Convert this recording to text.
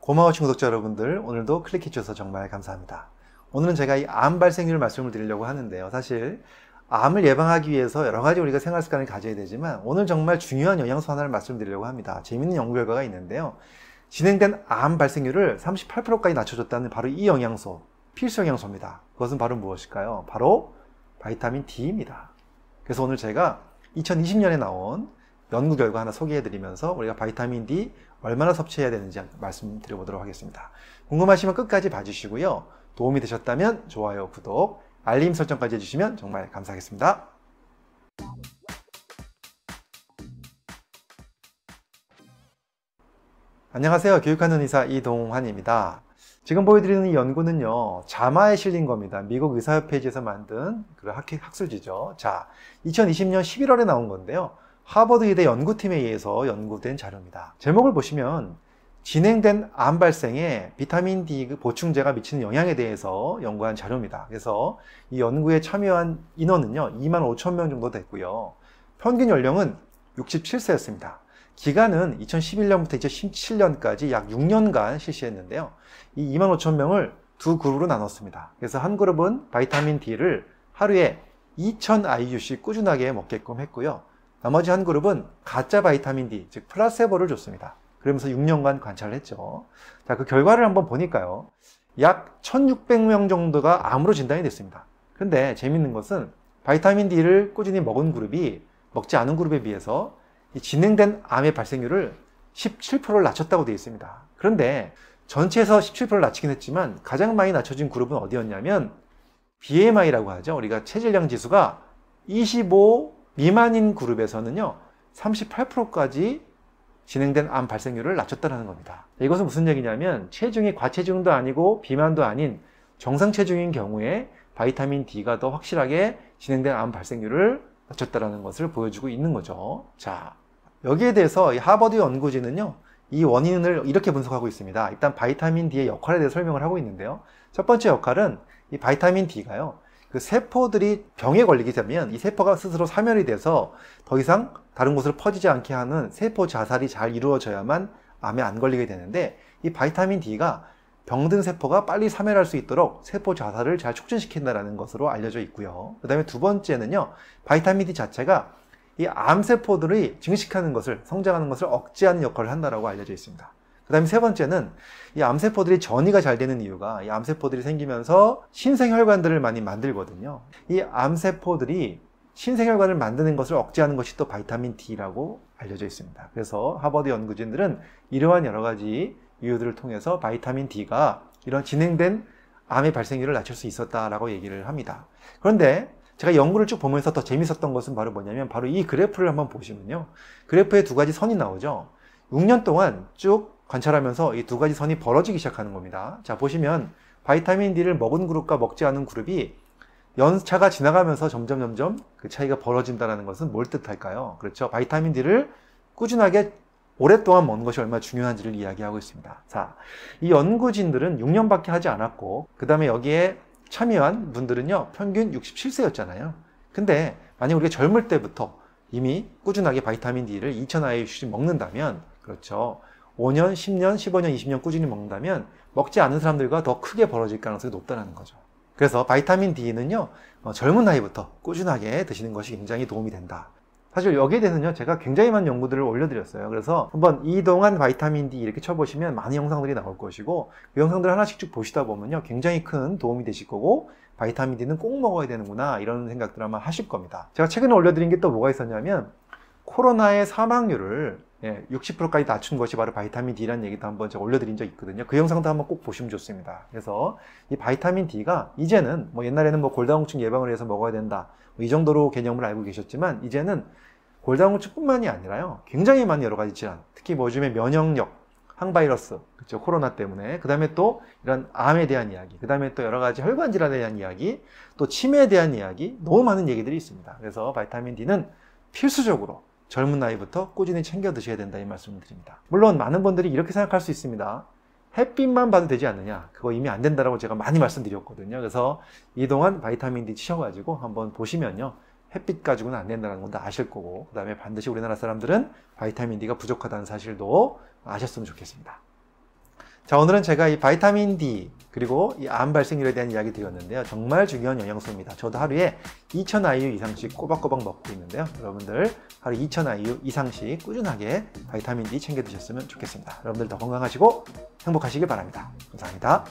고마워 친구독자 여러분들 오늘도 클릭해 주셔서 정말 감사합니다. 오늘은 제가 이 암 발생률 말씀을 드리려고 하는데요. 사실 암을 예방하기 위해서 여러 가지 우리가 생활 습관을 가져야 되지만 오늘 정말 중요한 영양소 하나를 말씀드리려고 합니다. 재밌는 연구 결과가 있는데요. 진행된 암 발생률을 38%까지 낮춰줬다는 바로 이 영양소, 필수 영양소입니다. 그것은 바로 무엇일까요? 바로 바이타민 D입니다. 그래서 오늘 제가 2020년에 나온 연구 결과 하나 소개해드리면서 우리가 바이타민 D 얼마나 섭취해야 되는지 말씀드려보도록 하겠습니다. 궁금하시면 끝까지 봐주시고요. 도움이 되셨다면 좋아요, 구독, 알림 설정까지 해주시면 정말 감사하겠습니다. 안녕하세요. 교육하는 의사 이동환입니다. 지금 보여드리는 이 연구는요, 자마에 실린 겁니다. 미국 의사협회에서 만든 그 학, 학술지죠. 자, 2020년 11월에 나온 건데요. 하버드의대 연구팀에 의해서 연구된 자료입니다. 제목을 보시면 진행된 암 발생에 비타민 D 그 보충제가 미치는 영향에 대해서 연구한 자료입니다. 그래서 이 연구에 참여한 인원은요, 2만 5천 명 정도 됐고요. 평균 연령은 67세였습니다. 기간은 2011년부터 2017년까지 약 6년간 실시했는데요. 이 2만 5천 명을 두 그룹으로 나눴습니다. 그래서 한 그룹은 바이타민 D를 하루에 2000 IU씩 꾸준하게 먹게끔 했고요. 나머지 한 그룹은 가짜 바이타민 D, 즉 플라세보를 줬습니다. 그러면서 6년간 관찰을 했죠. 자, 그 결과를 한번 보니까요. 약 1,600명 정도가 암으로 진단이 됐습니다. 근데 재밌는 것은 바이타민 D를 꾸준히 먹은 그룹이 먹지 않은 그룹에 비해서 진행된 암의 발생률을 17%를 낮췄다고 되어 있습니다. 그런데 전체에서 17%를 낮추긴 했지만 가장 많이 낮춰진 그룹은 어디였냐면 BMI라고 하죠. 우리가 체질량 지수가 25 미만인 그룹에서는요 38%까지 진행된 암 발생률을 낮췄다는 겁니다. 이것은 무슨 얘기냐면 체중이 과체중도 아니고 비만도 아닌 정상 체중인 경우에 바이타민 D가 더 확실하게 진행된 암 발생률을 낮췄다는 것을 보여주고 있는 거죠. 자, 여기에 대해서 하버드 연구진은요. 이 원인을 이렇게 분석하고 있습니다. 일단 바이타민 D의 역할에 대해 설명을 하고 있는데요. 첫 번째 역할은 이 바이타민 D가요. 그 세포들이 병에 걸리게 되면 이 세포가 스스로 사멸이 돼서 더 이상 다른 곳으로 퍼지지 않게 하는 세포 자살이 잘 이루어져야만 암에 안 걸리게 되는데 이 바이타민 D가 병든 세포가 빨리 사멸할 수 있도록 세포 자살을 잘 촉진시킨다는 라 것으로 알려져 있고요. 그 다음에 두 번째는요. 바이타민 D 자체가 이 암세포들이 증식하는 것을 성장하는 것을 억제하는 역할을 한다고 라 알려져 있습니다. 그 다음에 세 번째는 이 암세포들이 전이가 잘 되는 이유가 이 암세포들이 생기면서 신생혈관들을 많이 만들거든요. 이 암세포들이 신생혈관을 만드는 것을 억제하는 것이 또 바이타민 D라고 알려져 있습니다. 그래서 하버드 연구진들은 이러한 여러 가지 이유들을 통해서 바이타민 D가 이런 진행된 암의 발생률을 낮출 수 있었다라고 얘기를 합니다. 그런데 제가 연구를 쭉 보면서 더 재밌었던 것은 바로 뭐냐면 바로 이 그래프를 한번 보시면요. 그래프에 두 가지 선이 나오죠. 6년 동안 쭉 관찰하면서 이 두 가지 선이 벌어지기 시작하는 겁니다. 자, 보시면 바이타민 D를 먹은 그룹과 먹지 않은 그룹이 연차가 지나가면서 점점 점점 그 차이가 벌어진다는 것은 뭘 뜻할까요? 그렇죠. 바이타민 D를 꾸준하게 오랫동안 먹는 것이 얼마나 중요한지를 이야기하고 있습니다. 자, 이 연구진들은 6년밖에 하지 않았고, 그 다음에 여기에 참여한 분들은요, 평균 67세였잖아요. 근데 만약 우리가 젊을 때부터 이미 꾸준하게 바이타민 D를 2000 IU씩 먹는다면, 그렇죠. 5년, 10년, 15년, 20년 꾸준히 먹는다면 먹지 않는 사람들과 더 크게 벌어질 가능성이 높다는 거죠. 그래서 바이타민 D는요, 어, 젊은 나이부터 꾸준하게 드시는 것이 굉장히 도움이 된다. 사실 여기에 대해서는요, 제가 굉장히 많은 연구들을 올려드렸어요. 그래서 한번 이동한 바이타민 D 이렇게 쳐보시면 많은 영상들이 나올 것이고, 그 영상들을 하나씩 쭉 보시다 보면요, 굉장히 큰 도움이 되실 거고, 바이타민 D는 꼭 먹어야 되는구나, 이런 생각들 아마 하실 겁니다. 제가 최근에 올려드린 게 또 뭐가 있었냐면, 코로나의 사망률을 예, 60%까지 낮춘 것이 바로 바이타민 D라는 얘기도 한번 제가 올려드린 적이 있거든요. 그 영상도 한번 꼭 보시면 좋습니다. 그래서 이 바이타민 D가 이제는 뭐 옛날에는 뭐 골다공증 예방을 위 해서 먹어야 된다 뭐이 정도로 개념을 알고 계셨지만 이제는 골다공증뿐만이 아니라요 굉장히 많은 여러 가지 질환, 특히 뭐 요즘에 면역력, 항바이러스, 그죠 코로나 때문에 그 다음에 또 이런 암에 대한 이야기, 그 다음에 또 여러 가지 혈관 질환에 대한 이야기, 또 치매에 대한 이야기 너무 많은 얘기들이 있습니다. 그래서 바이타민 D는 필수적으로 젊은 나이부터 꾸준히 챙겨 드셔야 된다 이 말씀을 드립니다. 물론 많은 분들이 이렇게 생각할 수 있습니다. 햇빛만 봐도 되지 않느냐. 그거 이미 안 된다라고 제가 많이 말씀드렸거든요. 그래서 이동안 바이타민 D 치셔가지고 한번 보시면요. 햇빛 가지고는 안 된다는 건 다 아실 거고, 그 다음에 반드시 우리나라 사람들은 바이타민 D가 부족하다는 사실도 아셨으면 좋겠습니다. 자 오늘은 제가 이 바이타민 D 그리고 이 암 발생률에 대한 이야기 드렸는데요 정말 중요한 영양소입니다 저도 하루에 2000IU 이상씩 꼬박꼬박 먹고 있는데요 여러분들 하루 2000IU 이상씩 꾸준하게 바이타민 D 챙겨 드셨으면 좋겠습니다 여러분들 더 건강하시고 행복하시길 바랍니다 감사합니다